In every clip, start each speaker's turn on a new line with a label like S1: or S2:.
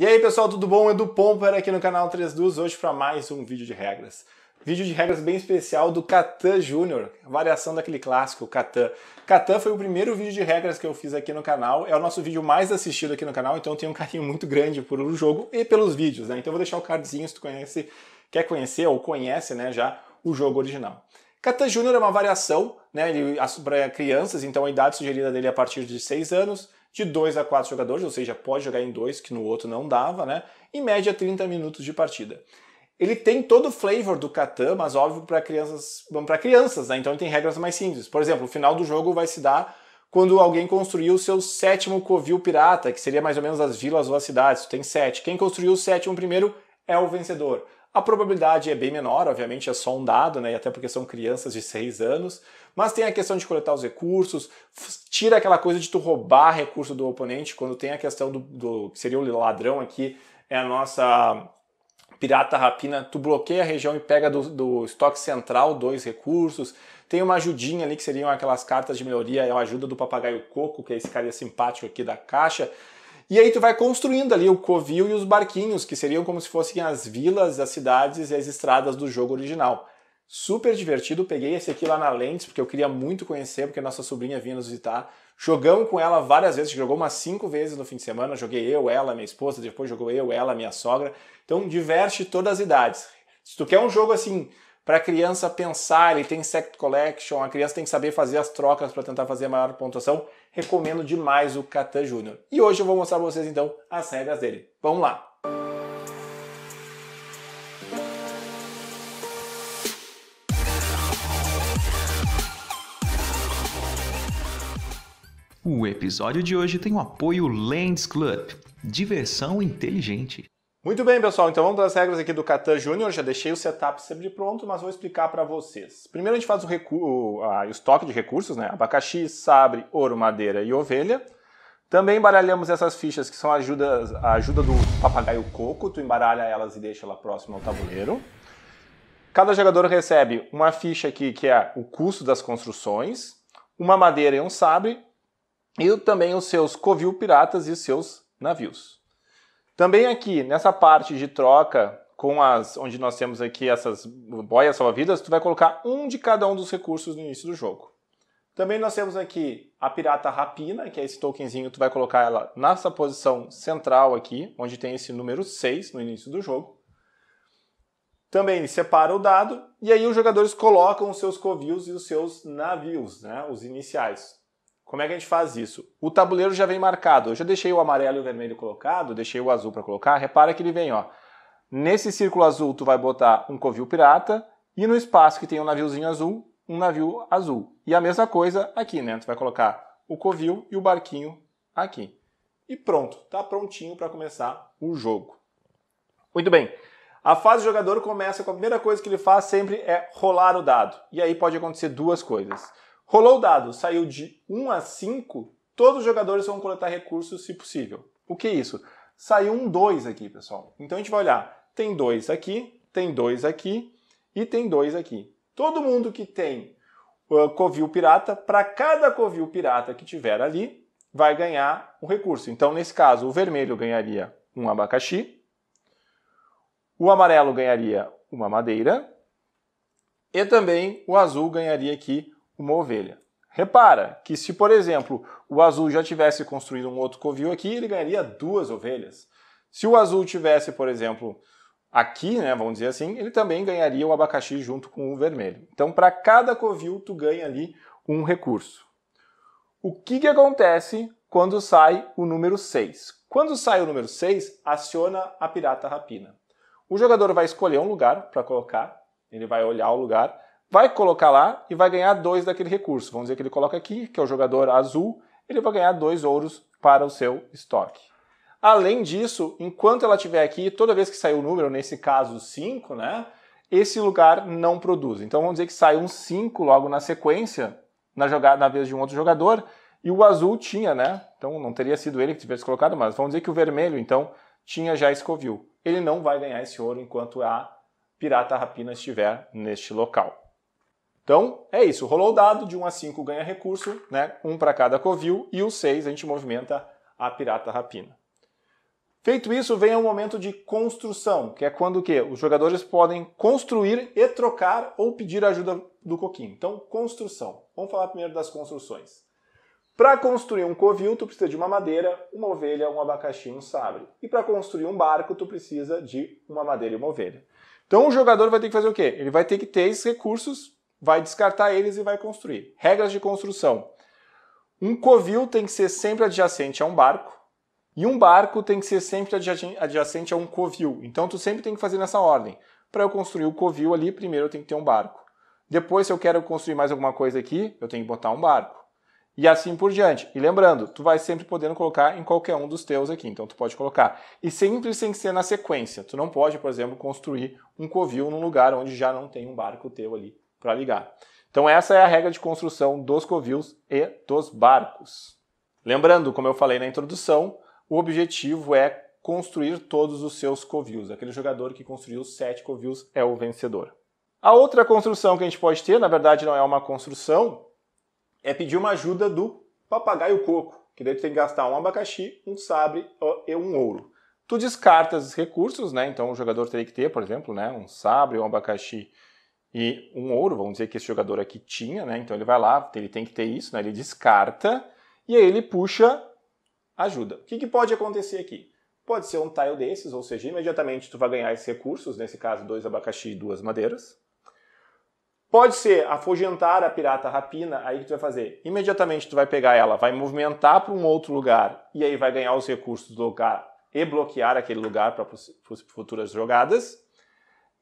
S1: E aí pessoal, tudo bom? Edu Pomper aqui no canal 3 Dus, hoje para mais um vídeo de regras. Vídeo de regras bem especial do Catan Júnior, variação daquele clássico Catan. Catan foi o primeiro vídeo de regras que eu fiz aqui no canal, é o nosso vídeo mais assistido aqui no canal, então eu tenho um carinho muito grande por o jogo e pelos vídeos, né? Então eu vou deixar o cardzinho se tu conhece, quer conhecer ou conhece, né, já o jogo original. Catan Júnior é uma variação, né, para crianças, então a idade sugerida dele é a partir de 6 anos de 2 a 4 jogadores, ou seja, pode jogar em dois, que no outro não dava, né? Em média 30 minutos de partida. Ele tem todo o flavor do Catan, mas óbvio para crianças, para crianças, né? Então ele tem regras mais simples. Por exemplo, o final do jogo vai se dar quando alguém construiu o seu sétimo covil pirata, que seria mais ou menos as vilas ou as cidades, tem sete. Quem construiu o sétimo primeiro é o vencedor. A probabilidade é bem menor, obviamente é só um dado, né? E até porque são crianças de 6 anos, mas tem a questão de coletar os recursos, tira aquela coisa de tu roubar recurso do oponente, quando tem a questão do, do que seria o ladrão aqui, é a nossa pirata rapina, tu bloqueia a região e pega do, do, estoque central dois recursos. Tem uma ajudinha ali que seriam aquelas cartas de melhoria, é a ajuda do papagaio coco, que é esse cara simpático aqui da caixa. E aí tu vai construindo ali o covil e os barquinhos, que seriam como se fossem as vilas, as cidades e as estradas do jogo original. Super divertido, peguei esse aqui lá na Lentes, porque eu queria muito conhecer, porque nossa sobrinha vinha nos visitar. Jogamos com ela várias vezes, jogou umas cinco vezes no fim de semana. Joguei eu, ela, minha esposa, depois jogou eu, ela, minha sogra. Então diverte todas as idades. Se tu quer um jogo assim, para a criança pensar, ele tem sect collection, a criança tem que saber fazer as trocas para tentar fazer a maior pontuação recomendo demais o Catan Júnior. E hoje eu vou mostrar para vocês então as regras dele. Vamos lá! O episódio de hoje tem o apoio Lands Club, diversão inteligente. Muito bem, pessoal, então vamos às regras aqui do Catan Júnior. Já deixei o setup sempre pronto, mas vou explicar para vocês. Primeiro a gente faz o, o, a, o, estoque de recursos, né? Abacaxi, sabre, ouro, madeira e ovelha. Também embaralhamos essas fichas que são ajudas, a ajuda do papagaio coco. Tu embaralha elas e deixa ela próxima ao tabuleiro. Cada jogador recebe uma ficha aqui que é o custo das construções, uma madeira e um sabre, e também os seus covil piratas e os seus navios. Também aqui, nessa parte de troca, com as onde nós temos aqui essas boias salva-vidas, tu vai colocar um de cada um dos recursos no início do jogo. Também nós temos aqui a pirata rapina, que é esse tokenzinho, tu vai colocar ela nessa posição central aqui, onde tem esse número 6 no início do jogo. Também separa o dado e aí os jogadores colocam os seus covios e os seus navios, né, os iniciais. Como é que a gente faz isso? O tabuleiro já vem marcado. Eu já deixei o amarelo e o vermelho colocado, deixei o azul para colocar. Repara que ele vem, ó. Nesse círculo azul, tu vai botar um covil pirata e no espaço que tem um naviozinho azul, um navio azul. E a mesma coisa aqui, né? Tu vai colocar o covil e o barquinho aqui. E pronto, tá prontinho para começar o jogo. Muito bem. A fase do jogador começa com a primeira coisa que ele faz sempre é rolar o dado. E aí pode acontecer duas coisas. Rolou o dado, saiu de 1 a 5, todos os jogadores vão coletar recursos se possível. O que é isso? Saiu um 2 aqui, pessoal. Então a gente vai olhar, tem 2 aqui, tem 2 aqui e tem 2 aqui. Todo mundo que tem uh, covil pirata, para cada covil pirata que tiver ali, vai ganhar um recurso. Então, nesse caso, o vermelho ganharia um abacaxi, o amarelo ganharia uma madeira e também o azul ganharia aqui uma ovelha. Repara que se, por exemplo, o azul já tivesse construído um outro covil aqui, ele ganharia duas ovelhas. Se o azul tivesse, por exemplo, aqui, né, vamos dizer assim, ele também ganharia o abacaxi junto com o vermelho. Então, para cada covil, tu ganha ali um recurso. O que, que acontece quando sai o número 6? Quando sai o número 6, aciona a pirata rapina. O jogador vai escolher um lugar para colocar, ele vai olhar o lugar, vai colocar lá e vai ganhar dois daquele recurso. Vamos dizer que ele coloca aqui, que é o jogador azul, ele vai ganhar dois ouros para o seu estoque. Além disso, enquanto ela estiver aqui, toda vez que sair o número, nesse caso 5, né, esse lugar não produz. Então vamos dizer que sai um 5 logo na sequência, na, jogada, na vez de um outro jogador, e o azul tinha, né? Então não teria sido ele que tivesse colocado, mas vamos dizer que o vermelho, então, tinha já Escovil. Ele não vai ganhar esse ouro enquanto a Pirata Rapina estiver neste local. Então, é isso. Rolou o dado, de 1 a 5 ganha recurso, né? Um para cada covil e o 6 a gente movimenta a pirata rapina. Feito isso, vem o momento de construção, que é quando que os jogadores podem construir e trocar ou pedir ajuda do coquinho. Então, construção. Vamos falar primeiro das construções. Para construir um covil, tu precisa de uma madeira, uma ovelha, um abacaxi e um sabre. E para construir um barco, tu precisa de uma madeira e uma ovelha. Então, o jogador vai ter que fazer o quê? Ele vai ter que ter esses recursos vai descartar eles e vai construir. Regras de construção. Um covil tem que ser sempre adjacente a um barco e um barco tem que ser sempre adjacente a um covil. Então tu sempre tem que fazer nessa ordem. Para eu construir o covil ali, primeiro eu tenho que ter um barco. Depois, se eu quero construir mais alguma coisa aqui, eu tenho que botar um barco. E assim por diante. E lembrando, tu vai sempre podendo colocar em qualquer um dos teus aqui. Então tu pode colocar. E sempre sem ser na sequência. Tu não pode, por exemplo, construir um covil num lugar onde já não tem um barco teu ali para ligar. Então essa é a regra de construção dos covios e dos barcos. Lembrando, como eu falei na introdução, o objetivo é construir todos os seus covios. Aquele jogador que construiu sete covios é o vencedor. A outra construção que a gente pode ter, na verdade não é uma construção, é pedir uma ajuda do papagaio coco, que daí tu tem que gastar um abacaxi, um sabre e um ouro. Tu descartas os recursos, né? Então o jogador teria que ter, por exemplo, né, um sabre, um abacaxi e um ouro, vamos dizer que esse jogador aqui tinha, né? Então ele vai lá, ele tem que ter isso, né? Ele descarta e aí ele puxa ajuda. O que, que pode acontecer aqui? Pode ser um tile desses, ou seja, imediatamente tu vai ganhar esses recursos, nesse caso dois abacaxi e duas madeiras. Pode ser afugentar a pirata rapina, aí que tu vai fazer? Imediatamente tu vai pegar ela, vai movimentar para um outro lugar e aí vai ganhar os recursos do lugar e bloquear aquele lugar para futuras jogadas.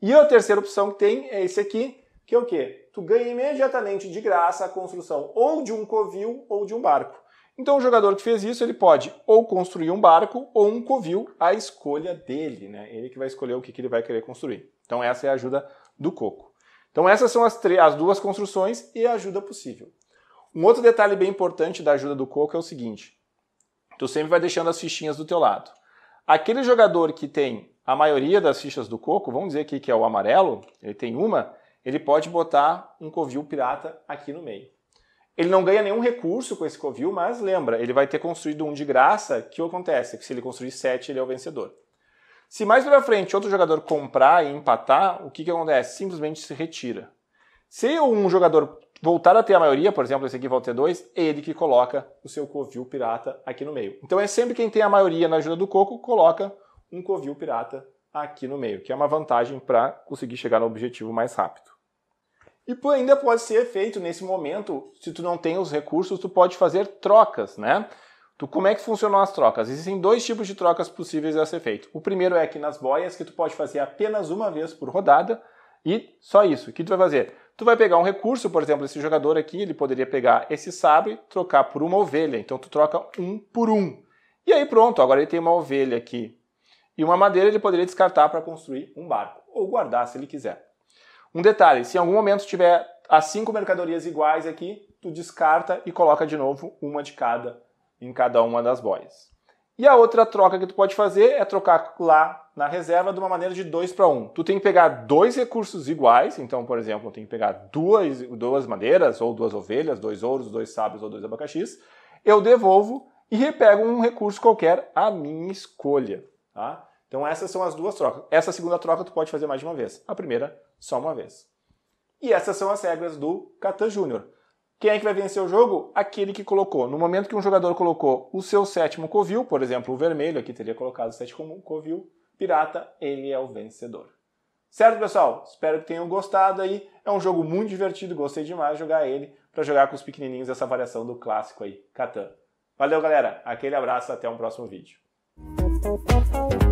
S1: E a terceira opção que tem é esse aqui, que é o quê? Tu ganha imediatamente de graça a construção ou de um covil ou de um barco. Então o jogador que fez isso, ele pode ou construir um barco ou um covil, a escolha dele, né? Ele que vai escolher o que, que ele vai querer construir. Então essa é a ajuda do coco. Então essas são as, as duas construções e a ajuda possível. Um outro detalhe bem importante da ajuda do coco é o seguinte. Tu sempre vai deixando as fichinhas do teu lado. Aquele jogador que tem a maioria das fichas do coco, vamos dizer aqui que é o amarelo, ele tem uma, ele pode botar um covil pirata aqui no meio. Ele não ganha nenhum recurso com esse covil, mas lembra, ele vai ter construído um de graça, que acontece? Que se ele construir sete, ele é o vencedor. Se mais para frente outro jogador comprar e empatar, o que, que acontece? Simplesmente se retira. Se um jogador voltar a ter a maioria, por exemplo, esse aqui volta a ter dois, é ele que coloca o seu covil pirata aqui no meio. Então é sempre quem tem a maioria na ajuda do coco, coloca um covil pirata aqui no meio, que é uma vantagem para conseguir chegar no objetivo mais rápido. E ainda pode ser feito nesse momento, se tu não tem os recursos, tu pode fazer trocas, né? Tu, como é que funcionam as trocas? Existem dois tipos de trocas possíveis a ser feito. O primeiro é que nas boias, que tu pode fazer apenas uma vez por rodada, e só isso. O que tu vai fazer? Tu vai pegar um recurso, por exemplo, esse jogador aqui, ele poderia pegar esse sabre, trocar por uma ovelha. Então tu troca um por um. E aí pronto, agora ele tem uma ovelha aqui e uma madeira ele poderia descartar para construir um barco, ou guardar se ele quiser. Um detalhe, se em algum momento tiver as cinco mercadorias iguais aqui, tu descarta e coloca de novo uma de cada em cada uma das boias. E a outra troca que tu pode fazer é trocar lá na reserva de uma maneira de dois para um Tu tem que pegar dois recursos iguais, então, por exemplo, tem que pegar duas, duas madeiras, ou duas ovelhas, dois ouros, dois sábios ou dois abacaxis. Eu devolvo e repego um recurso qualquer à minha escolha. Tá? Então essas são as duas trocas. Essa segunda troca tu pode fazer mais de uma vez. A primeira, só uma vez. E essas são as regras do Catan Júnior. Quem é que vai vencer o jogo? Aquele que colocou. No momento que um jogador colocou o seu sétimo covil, por exemplo, o vermelho aqui teria colocado o sétimo covil, pirata, ele é o vencedor. Certo, pessoal? Espero que tenham gostado aí. É um jogo muito divertido, gostei demais de jogar ele, para jogar com os pequenininhos essa variação do clássico aí, Catan. Valeu, galera. Aquele abraço, até um próximo vídeo. Thank you.